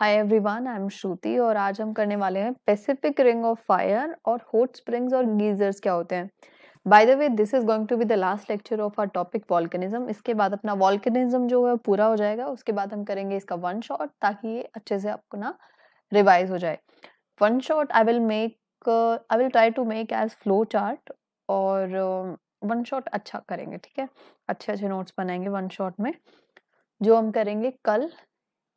Hi everyone I am श्रुति और आज हम करने वाले हैं पैसिफिक रिंग ऑफ फायर और हॉट स्प्रिंग्स और गीजर्स क्या होते हैं by the way this is going to be the last lecture of our topic volcanism इसके बाद अपना वॉल्कनिज्म जो है पूरा हो जाएगा उसके बाद हम करेंगे इसका वन शॉट ताकि ये अच्छे से आपको ना रिवाइज हो जाए one shot I will make I will try to make as flow chart और वन uh, शॉट अच्छा करेंगे ठीक है अच्छे अच्छे नोट्स बनाएंगे वन शॉट में जो हम करेंगे कल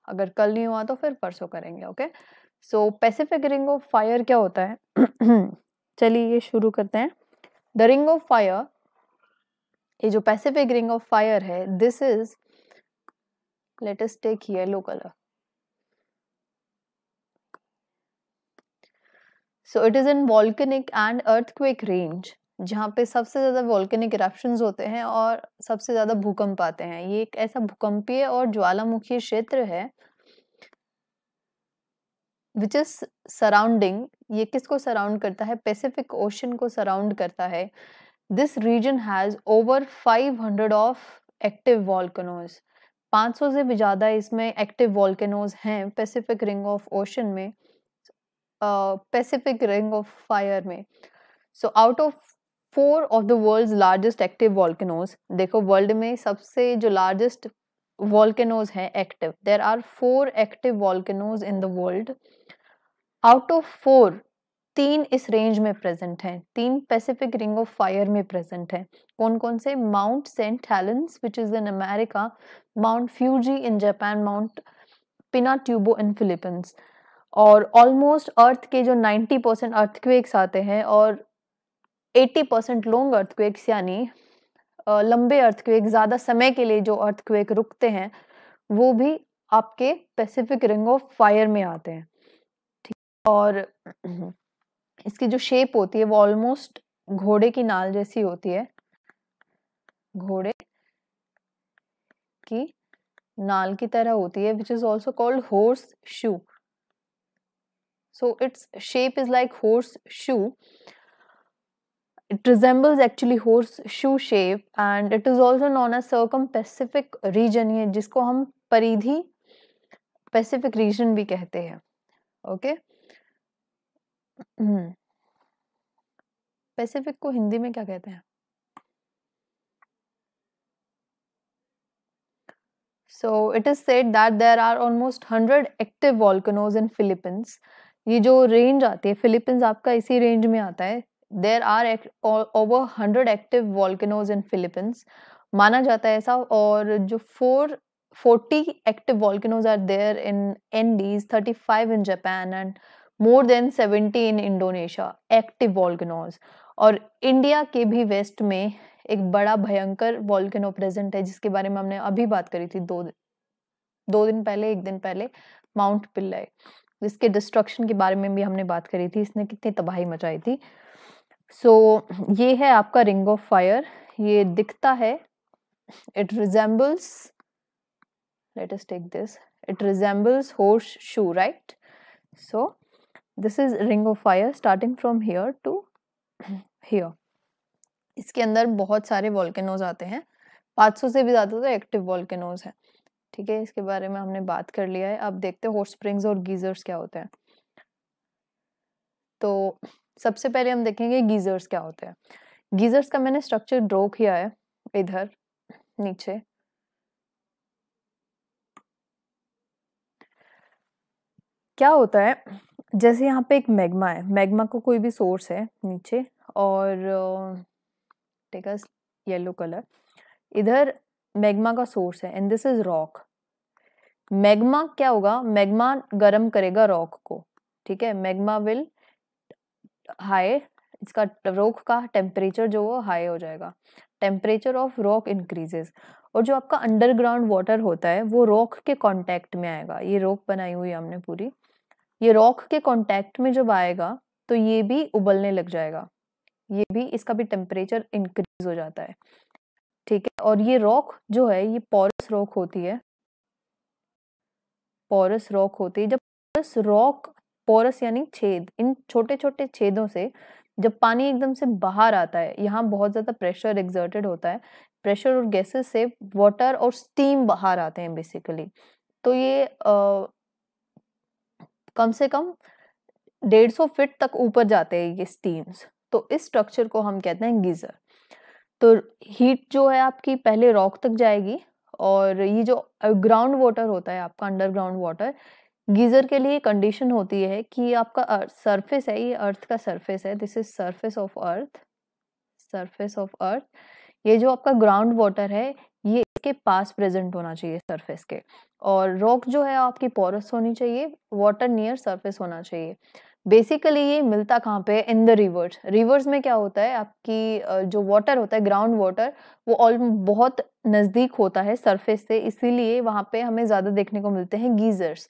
अगर कल नहीं हुआ तो फिर परसों करेंगे okay so Pacific ring of fire क्या होता है चलिए ये शुरू करते हैं द रिंग ऑफ फायर ये जो पैसिफिक रिंग ऑफ फायर है this is latest tech yellow colour so it is in volcanic and earthquake range जहाँ पे सबसे ज़्यादा वॉल्केनिक इराप्शन होते हैं और सबसे ज़्यादा भूकंप आते हैं ये एक ऐसा भूकंपीय और ज्वालामुखी क्षेत्र है विच इज सराउंडिंग ये किसको सराउंड करता है पैसिफिक ओशन को सराउंड करता है this region has over 500 of active volcanoes 500 से भी ज़्यादा इसमें एक्टिव वॉल्कनोज हैं पैसिफिक रिंग ऑफ ओशन में पैसिफिक रिंग ऑफ फायर में so out of four of the world largest active volcanoes देखो वर्ल्ड में सबसे जो लार्जेस्ट वॉल्केनोज हैं active there are four active volcanoes in the world out of four तीन इस range में प्रेजेंट हैं तीन पैसिफिक रिंग ऑफ फायर में प्रेजेंट हैं कौन कौन से Mount Saint Helens which is in America Mount Fuji in Japan Mount Pinatubo in Philippines और ऑलमोस्ट अर्थ के जो नाइन्टी परसेंट अर्थक्वेक्स आते हैं और 80 परसेंट लॉन्ग अर्थक्वेक्स यानी लंबे अर्थक्वेक ज़्यादा समय के लिए जो अर्थक्वेक रुकते हैं वो भी आपके पैसिफिक रिंग ऑफ फायर में आते हैं ठीक और इसकी जो शेप होती है वो ऑलमोस्ट घोड़े की नाल जैसी होती है घोड़े की नाल की तरह होती है which is also called horseshoe so it's shape is like horseshoe It resembles actually horseshoe shape and it is also known as circum-Pacific region ye jisko hum paridhi Pacific region bhi kehte hain okay Pacific को हिंदी में क्या कहते हैं so it is said that there are almost hundred active volcanoes in Philippines ये जो range आती है Philippines आपका इसी रेंज में आता है there are over hundred active volcanoes in Philippines माना जाता है ऐसा और जो four forty active volcanoes are there in Andes thirty five in Japan and more than seventy in Indonesia active volcanoes और इंडिया के भी वेस्ट में एक बड़ा भयंकर वॉल्केनो प्रेजेंट है जिसके बारे में हमने अभी बात करी थी दो दो दिन पहले एक दिन पहले माउंट पिल्लई जिसके डिस्ट्रक्शन के बारे में भी हमने बात करी थी इसने कितनी तबाही मचाई थी सो so, ये है आपका रिंग ऑफ फायर ये दिखता है it resembles let us take this it resembles horseshoe right so this is ring of fire starting from here to here इसके अंदर बहुत सारे वॉल्केनोज आते हैं 500 से भी ज़्यादा तो एक्टिव वॉल्केनोज हैं ठीक है इसके बारे में हमने बात कर लिया है अब देखते हैं हॉट स्प्रिंग्स और गीजर्स क्या होते हैं तो सबसे पहले हम देखेंगे गीजर्स क्या होते हैं गीजर्स का मैंने स्ट्रक्चर ड्रॉ किया है इधर नीचे क्या होता है जैसे यहाँ पे एक मैग्मा है मैग्मा को कोई भी सोर्स है नीचे और ठीक है येलो कलर इधर मैग्मा का सोर्स है and this is rock magma क्या होगा मैग्मा गर्म करेगा रॉक को ठीक है मैग्मा विल हाई इसका रॉक का टेम्परेचर जो वो हाई हो जाएगा टेम्परेचर ऑफ रॉक इंक्रीजेज और जो आपका अंडरग्राउंड वाटर होता है वो रॉक के कांटेक्ट में आएगा ये रॉक बनाई हुई हमने पूरी ये रॉक के कांटेक्ट में जब आएगा तो ये भी उबलने लग जाएगा ये भी इसका भी टेम्परेचर इंक्रीज हो जाता है ठीक है और ये रॉक जो है ये पॉरस रॉक होती है पॉरस रॉक होती है जब पॉरस रॉक पोरस यानी छेद इन छोटे छोटे छेदों से जब पानी एकदम से बाहर आता है यहाँ बहुत ज़्यादा प्रेशर एग्जर्टेड होता है प्रेशर और गैसेस से वाटर और स्टीम बाहर आते हैं बेसिकली तो ये आ, कम से कम डेढ़ सौ फिट तक ऊपर जाते हैं ये स्टीम्स तो इस स्ट्रक्चर को हम कहते हैं गीज़र तो हीट जो है आपकी पहले रॉक तक जाएगी और ये जो ग्राउंड वाटर होता है आपका अंडरग्राउंड वाटर गीज़र के लिए कंडीशन होती है कि आपका अर्थ सरफेस है ये अर्थ का सरफेस है this is surface of earth surface of earth ये जो आपका ग्राउंड वाटर है ये इसके पास प्रेजेंट होना चाहिए सरफेस के और रॉक जो है आपकी पोरस होनी चाहिए वाटर नियर सरफेस होना चाहिए बेसिकली ये मिलता कहाँ पे इन द रिवर्स रिवर्स में क्या होता है आपकी जो वाटर होता है ग्राउंड वाटर वो ऑल बहुत नज़दीक होता है सरफेस से इसीलिए वहाँ पे हमें ज़्यादा देखने को मिलते हैं गीजर्स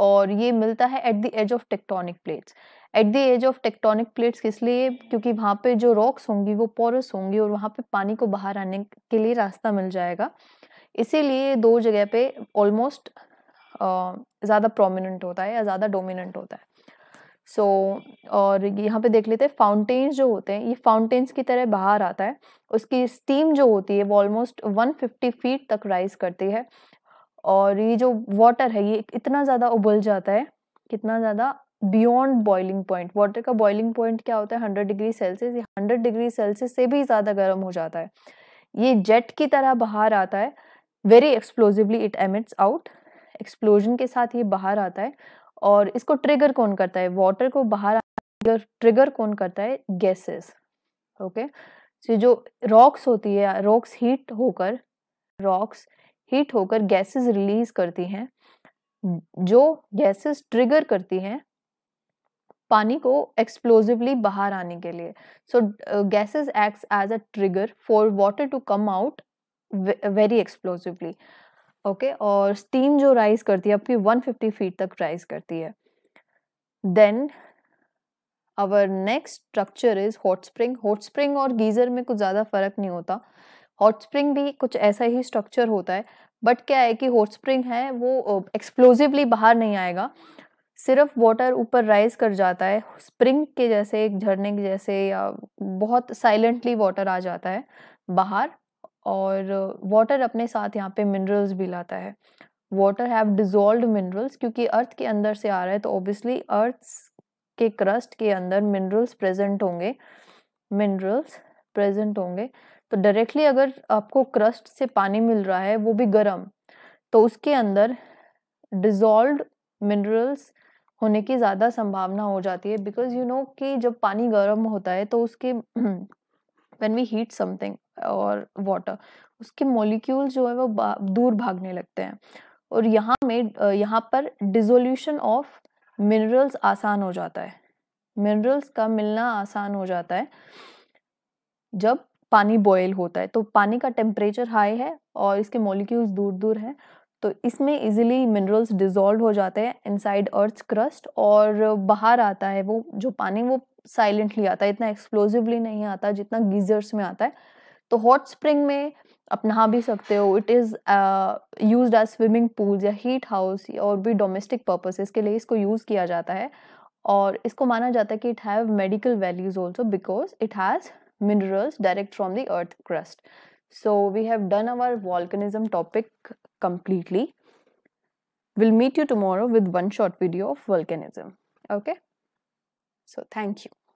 और ये मिलता है at the edge of tectonic plates at the edge of tectonic plates इसलिए क्योंकि वहाँ पे जो रॉक्स होंगी वो पोरस होंगी और वहाँ पे पानी को बाहर आने के लिए रास्ता मिल जाएगा इसीलिए दो जगह पे ऑलमोस्ट ज़्यादा प्रोमिनेंट होता है या ज़्यादा डोमिनेंट होता है सो so, और यहाँ पे देख लेते हैं फाउंटेन्स जो होते हैं ये फाउंटेन्स की तरह बाहर आता है उसकी स्टीम जो होती है वो ऑलमोस्ट 150 फीट तक राइज करती है और ये जो वाटर है ये इतना ज़्यादा उबल जाता है कितना ज़्यादा बियॉन्ड बॉइलिंग पॉइंट वाटर का बॉइलिंग पॉइंट क्या होता है हंड्रेड डिग्री सेल्सियस ये हंड्रेड डिग्री सेल्सियस से भी ज़्यादा गर्म हो जाता है ये जेट की तरह बाहर आता है very explosively it emits out explosion के साथ ये बाहर आता है और इसको ट्रिगर कौन करता है वाटर को बाहर ट्रिगर कौन करता है गैसेस ओके okay? so, तो जो रॉक्स होती है रॉक्स हीट होकर रॉक्स हीट होकर गैसेस रिलीज करती हैं जो गैसेस ट्रिगर करती हैं पानी को एक्सप्लोजिवली बाहर आने के लिए so gases act as a trigger for water to come out very explosively okay और स्टीम जो राइज करती है आपकी 150 फीट तक राइज करती है then our next structure is hot spring hot spring और गीज़र में कुछ ज़्यादा फ़र्क नहीं होता हॉट स्प्रिंग भी कुछ ऐसा ही स्ट्रक्चर होता है बट क्या है कि हॉट स्प्रिंग है वो एक्सप्लोजिवली बाहर नहीं आएगा सिर्फ वाटर ऊपर राइज कर जाता है स्प्रिंग के जैसे एक झरने के जैसे या बहुत साइलेंटली वाटर आ जाता है बाहर और वाटर अपने साथ यहाँ पे मिनरल्स भी लाता है वाटर हैव डिजोल्व मिनरल्स क्योंकि अर्थ के अंदर से आ रहा है तो ऑब्वियसली अर्थ के क्रस्ट के अंदर मिनरल्स प्रेजेंट होंगे मिनरल्स प्रेजेंट होंगे तो डायरेक्टली अगर आपको क्रस्ट से पानी मिल रहा है वो भी गर्म तो उसके अंदर डिजॉल्व मिनरल्स होने की ज़्यादा संभावना हो जाती है बिकॉज यू नो कि जब पानी गर्म होता है तो उसके वेन वी हीट समथिंग और वाटर उसके मोलिक्यूल जो है वो दूर भागने लगते हैं और यहाँ में यहाँ पर डिजोल्यूशन ऑफ मिनरल्स आसान हो जाता है मिनरल्स का मिलना आसान हो जाता है जब पानी बॉयल होता है तो पानी का टेम्परेचर हाई है और इसके मॉलिक्यूल्स दूर दूर हैं तो इसमें इजीली मिनरल्स डिजोल्व हो जाते हैं इनसाइड अर्थ क्रस्ट और बाहर आता है वो जो पानी वो साइलेंटली आता है इतना एक्सप्लोजिवली नहीं आता जितना गीजर्स में आता है तो हॉट स्प्रिंग में आप नहा भी सकते हो it is use as swimming pools या हीट हाउस और भी डोमेस्टिक पर्पसेस के लिए इसको यूज़ किया जाता है और इसको माना जाता है कि it have medical values also because it has minerals direct from the earth crust so we have done our volcanism topic completely we'll meet you tomorrow with one short video of volcanism okay so thank you